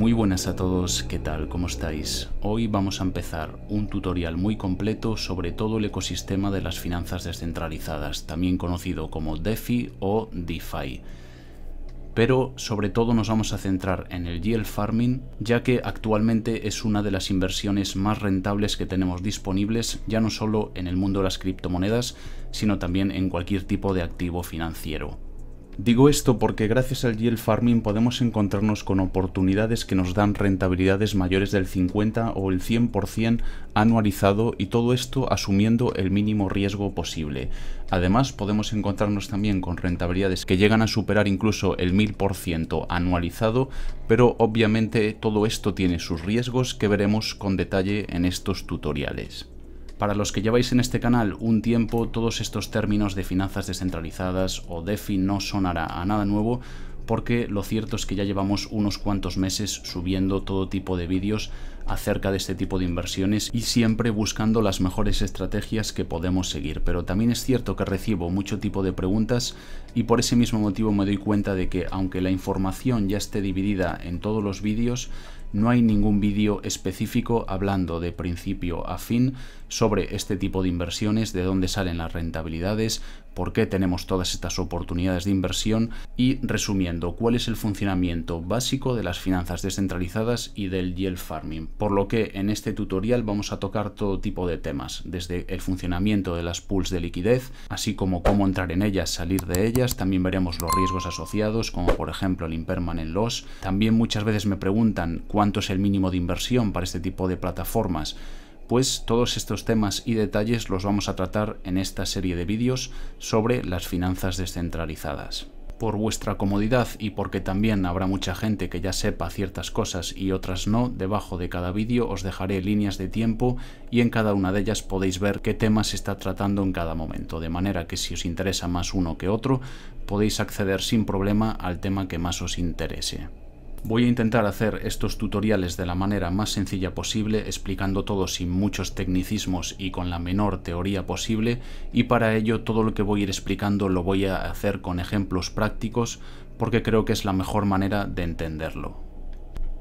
Muy buenas a todos, ¿qué tal? ¿Cómo estáis? Hoy vamos a empezar un tutorial muy completo sobre todo el ecosistema de las finanzas descentralizadas, también conocido como DeFi o DeFi. Pero sobre todo nos vamos a centrar en el yield farming, ya que actualmente es una de las inversiones más rentables que tenemos disponibles, ya no solo en el mundo de las criptomonedas, sino también en cualquier tipo de activo financiero. Digo esto porque gracias al yield farming podemos encontrarnos con oportunidades que nos dan rentabilidades mayores del 50 o el 100% anualizado y todo esto asumiendo el mínimo riesgo posible. Además podemos encontrarnos también con rentabilidades que llegan a superar incluso el 1000% anualizado, pero obviamente todo esto tiene sus riesgos que veremos con detalle en estos tutoriales. Para los que lleváis en este canal un tiempo, todos estos términos de finanzas descentralizadas o DeFi no sonará a nada nuevo, porque lo cierto es que ya llevamos unos cuantos meses subiendo todo tipo de vídeos acerca de este tipo de inversiones y siempre buscando las mejores estrategias que podemos seguir. Pero también es cierto que recibo mucho tipo de preguntas y por ese mismo motivo me doy cuenta de que aunque la información ya esté dividida en todos los vídeos, no hay ningún vídeo específico hablando de principio a fin sobre este tipo de inversiones, de dónde salen las rentabilidades, por qué tenemos todas estas oportunidades de inversión y resumiendo cuál es el funcionamiento básico de las finanzas descentralizadas y del yield farming. Por lo que en este tutorial vamos a tocar todo tipo de temas, desde el funcionamiento de las pools de liquidez, así como cómo entrar en ellas, salir de ellas, también veremos los riesgos asociados, como por ejemplo el impermanent loss. También muchas veces me preguntan cuánto es el mínimo de inversión para este tipo de plataformas pues todos estos temas y detalles los vamos a tratar en esta serie de vídeos sobre las finanzas descentralizadas. Por vuestra comodidad y porque también habrá mucha gente que ya sepa ciertas cosas y otras no, debajo de cada vídeo os dejaré líneas de tiempo y en cada una de ellas podéis ver qué tema se está tratando en cada momento, de manera que si os interesa más uno que otro, podéis acceder sin problema al tema que más os interese. Voy a intentar hacer estos tutoriales de la manera más sencilla posible, explicando todo sin muchos tecnicismos y con la menor teoría posible, y para ello todo lo que voy a ir explicando lo voy a hacer con ejemplos prácticos, porque creo que es la mejor manera de entenderlo.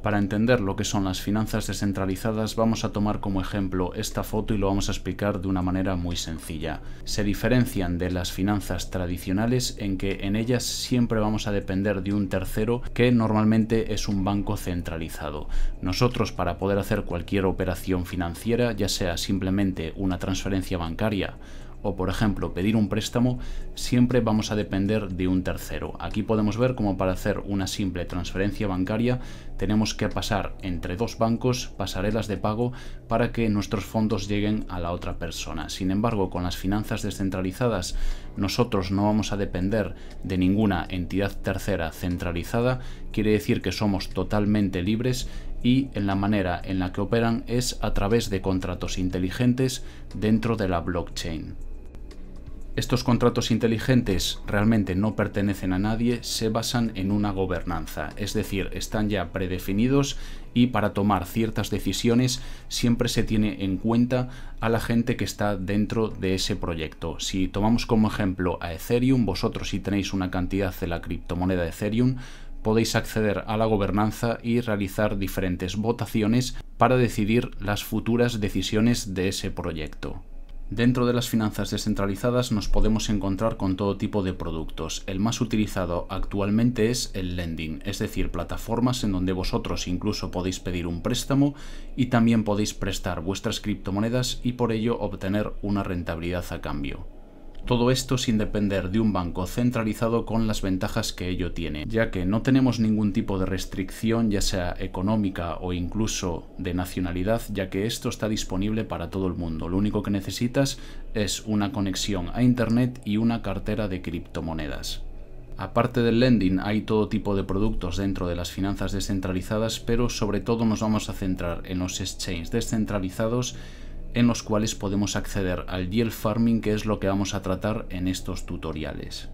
Para entender lo que son las finanzas descentralizadas vamos a tomar como ejemplo esta foto y lo vamos a explicar de una manera muy sencilla. Se diferencian de las finanzas tradicionales en que en ellas siempre vamos a depender de un tercero que normalmente es un banco centralizado. Nosotros para poder hacer cualquier operación financiera, ya sea simplemente una transferencia bancaria, o por ejemplo pedir un préstamo, siempre vamos a depender de un tercero. Aquí podemos ver cómo para hacer una simple transferencia bancaria tenemos que pasar entre dos bancos pasarelas de pago para que nuestros fondos lleguen a la otra persona. Sin embargo, con las finanzas descentralizadas nosotros no vamos a depender de ninguna entidad tercera centralizada, quiere decir que somos totalmente libres y en la manera en la que operan es a través de contratos inteligentes dentro de la blockchain. Estos contratos inteligentes realmente no pertenecen a nadie, se basan en una gobernanza, es decir, están ya predefinidos y para tomar ciertas decisiones siempre se tiene en cuenta a la gente que está dentro de ese proyecto. Si tomamos como ejemplo a Ethereum, vosotros si tenéis una cantidad de la criptomoneda Ethereum, podéis acceder a la gobernanza y realizar diferentes votaciones para decidir las futuras decisiones de ese proyecto. Dentro de las finanzas descentralizadas nos podemos encontrar con todo tipo de productos. El más utilizado actualmente es el lending, es decir, plataformas en donde vosotros incluso podéis pedir un préstamo y también podéis prestar vuestras criptomonedas y por ello obtener una rentabilidad a cambio. Todo esto sin depender de un banco centralizado con las ventajas que ello tiene, ya que no tenemos ningún tipo de restricción, ya sea económica o incluso de nacionalidad, ya que esto está disponible para todo el mundo. Lo único que necesitas es una conexión a Internet y una cartera de criptomonedas. Aparte del lending hay todo tipo de productos dentro de las finanzas descentralizadas, pero sobre todo nos vamos a centrar en los exchanges descentralizados en los cuales podemos acceder al yield farming que es lo que vamos a tratar en estos tutoriales.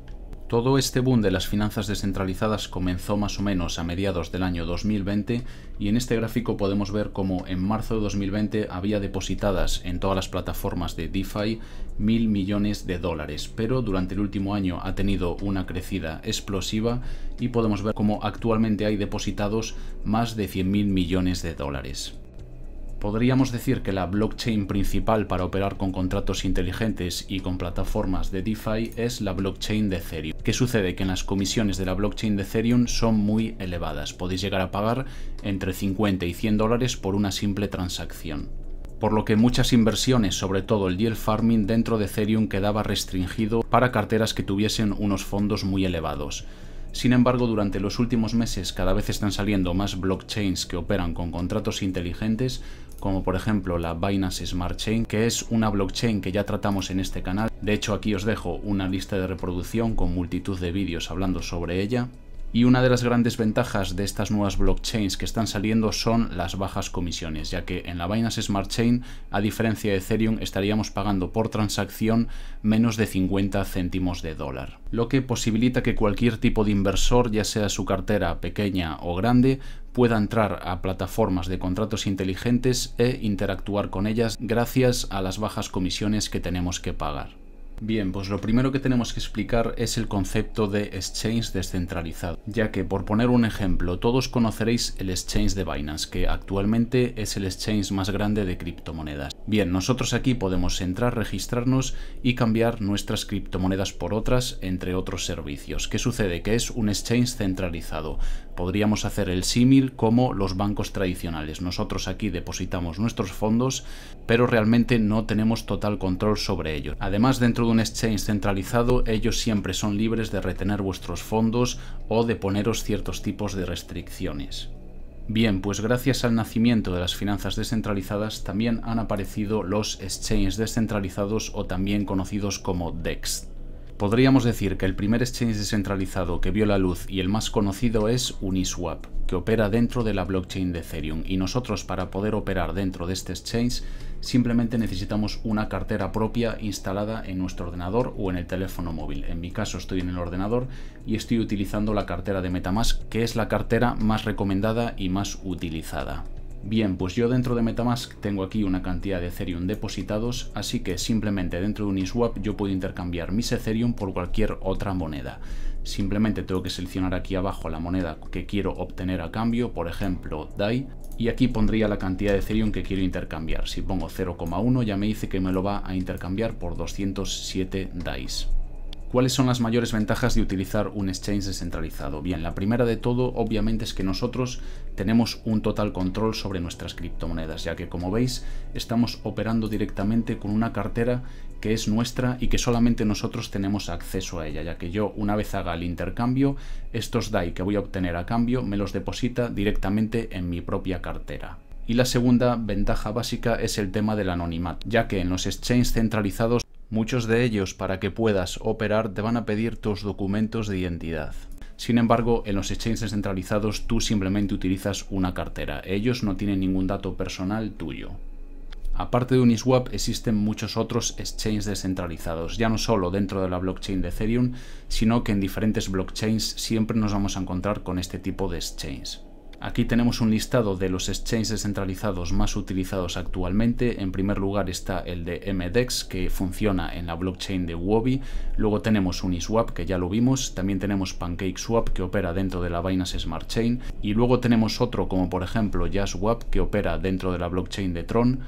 Todo este boom de las finanzas descentralizadas comenzó más o menos a mediados del año 2020 y en este gráfico podemos ver cómo en marzo de 2020 había depositadas en todas las plataformas de DeFi mil millones de dólares, pero durante el último año ha tenido una crecida explosiva y podemos ver cómo actualmente hay depositados más de 100 mil millones de dólares. Podríamos decir que la blockchain principal para operar con contratos inteligentes y con plataformas de DeFi es la blockchain de Ethereum. ¿Qué sucede? Que las comisiones de la blockchain de Ethereum son muy elevadas. Podéis llegar a pagar entre 50 y 100 dólares por una simple transacción por lo que muchas inversiones, sobre todo el yield farming dentro de Ethereum quedaba restringido para carteras que tuviesen unos fondos muy elevados. Sin embargo, durante los últimos meses cada vez están saliendo más blockchains que operan con contratos inteligentes, como por ejemplo la Binance Smart Chain, que es una blockchain que ya tratamos en este canal. De hecho, aquí os dejo una lista de reproducción con multitud de vídeos hablando sobre ella. Y una de las grandes ventajas de estas nuevas blockchains que están saliendo son las bajas comisiones, ya que en la Binance Smart Chain, a diferencia de Ethereum, estaríamos pagando por transacción menos de 50 céntimos de dólar, lo que posibilita que cualquier tipo de inversor, ya sea su cartera pequeña o grande, pueda entrar a plataformas de contratos inteligentes e interactuar con ellas gracias a las bajas comisiones que tenemos que pagar. Bien, pues lo primero que tenemos que explicar es el concepto de exchange descentralizado, ya que por poner un ejemplo, todos conoceréis el exchange de Binance, que actualmente es el exchange más grande de criptomonedas. Bien, nosotros aquí podemos entrar, registrarnos y cambiar nuestras criptomonedas por otras, entre otros servicios. ¿Qué sucede? Que es un exchange centralizado. Podríamos hacer el símil como los bancos tradicionales. Nosotros aquí depositamos nuestros fondos, pero realmente no tenemos total control sobre ellos. Además, dentro de un exchange centralizado, ellos siempre son libres de retener vuestros fondos o de poneros ciertos tipos de restricciones. Bien, pues gracias al nacimiento de las finanzas descentralizadas también han aparecido los exchanges descentralizados o también conocidos como DEX. Podríamos decir que el primer exchange descentralizado que vio la luz y el más conocido es Uniswap, que opera dentro de la blockchain de Ethereum y nosotros para poder operar dentro de este exchange simplemente necesitamos una cartera propia instalada en nuestro ordenador o en el teléfono móvil. En mi caso estoy en el ordenador y estoy utilizando la cartera de Metamask, que es la cartera más recomendada y más utilizada. Bien, pues yo dentro de Metamask tengo aquí una cantidad de Ethereum depositados, así que simplemente dentro de Uniswap yo puedo intercambiar mis Ethereum por cualquier otra moneda. Simplemente tengo que seleccionar aquí abajo la moneda que quiero obtener a cambio, por ejemplo DAI, y aquí pondría la cantidad de Ethereum que quiero intercambiar. Si pongo 0,1 ya me dice que me lo va a intercambiar por 207 DAIs. ¿Cuáles son las mayores ventajas de utilizar un exchange descentralizado? Bien, la primera de todo obviamente es que nosotros tenemos un total control sobre nuestras criptomonedas, ya que como veis estamos operando directamente con una cartera que es nuestra y que solamente nosotros tenemos acceso a ella, ya que yo una vez haga el intercambio, estos DAI que voy a obtener a cambio me los deposita directamente en mi propia cartera. Y la segunda ventaja básica es el tema del anonimato, ya que en los exchanges centralizados Muchos de ellos, para que puedas operar, te van a pedir tus documentos de identidad. Sin embargo, en los exchanges descentralizados tú simplemente utilizas una cartera. Ellos no tienen ningún dato personal tuyo. Aparte de Uniswap, existen muchos otros exchanges descentralizados, ya no solo dentro de la blockchain de Ethereum, sino que en diferentes blockchains siempre nos vamos a encontrar con este tipo de exchanges. Aquí tenemos un listado de los exchanges centralizados más utilizados actualmente. En primer lugar está el de MDEX, que funciona en la blockchain de Huobi. Luego tenemos Uniswap, que ya lo vimos. También tenemos PancakeSwap, que opera dentro de la Binance Smart Chain. Y luego tenemos otro, como por ejemplo JazzWap, que opera dentro de la blockchain de Tron.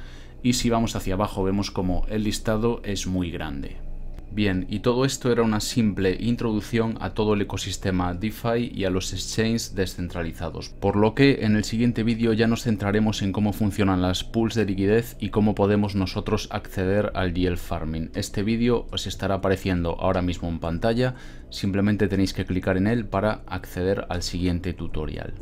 Y si vamos hacia abajo vemos como el listado es muy grande. Bien, y todo esto era una simple introducción a todo el ecosistema DeFi y a los exchanges descentralizados, por lo que en el siguiente vídeo ya nos centraremos en cómo funcionan las pools de liquidez y cómo podemos nosotros acceder al DL Farming. Este vídeo os estará apareciendo ahora mismo en pantalla, simplemente tenéis que clicar en él para acceder al siguiente tutorial.